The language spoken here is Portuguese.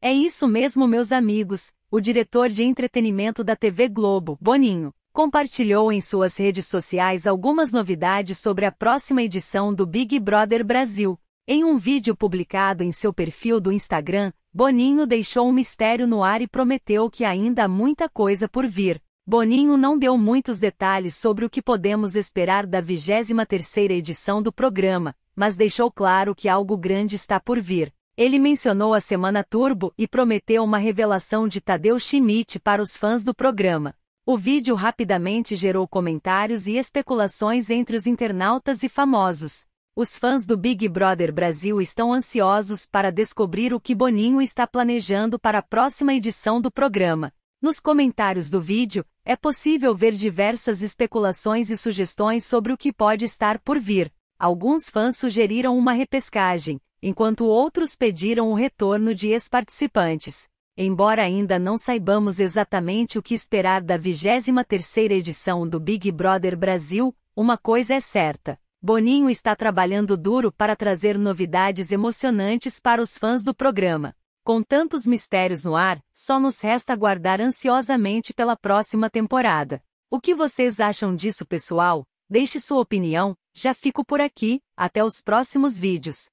É isso mesmo, meus amigos, o diretor de entretenimento da TV Globo, Boninho, compartilhou em suas redes sociais algumas novidades sobre a próxima edição do Big Brother Brasil. Em um vídeo publicado em seu perfil do Instagram, Boninho deixou um mistério no ar e prometeu que ainda há muita coisa por vir. Boninho não deu muitos detalhes sobre o que podemos esperar da 23ª edição do programa, mas deixou claro que algo grande está por vir. Ele mencionou a Semana Turbo e prometeu uma revelação de Tadeu Schmidt para os fãs do programa. O vídeo rapidamente gerou comentários e especulações entre os internautas e famosos. Os fãs do Big Brother Brasil estão ansiosos para descobrir o que Boninho está planejando para a próxima edição do programa. Nos comentários do vídeo, é possível ver diversas especulações e sugestões sobre o que pode estar por vir. Alguns fãs sugeriram uma repescagem, enquanto outros pediram o retorno de ex-participantes. Embora ainda não saibamos exatamente o que esperar da 23ª edição do Big Brother Brasil, uma coisa é certa. Boninho está trabalhando duro para trazer novidades emocionantes para os fãs do programa. Com tantos mistérios no ar, só nos resta aguardar ansiosamente pela próxima temporada. O que vocês acham disso, pessoal? Deixe sua opinião. Já fico por aqui, até os próximos vídeos.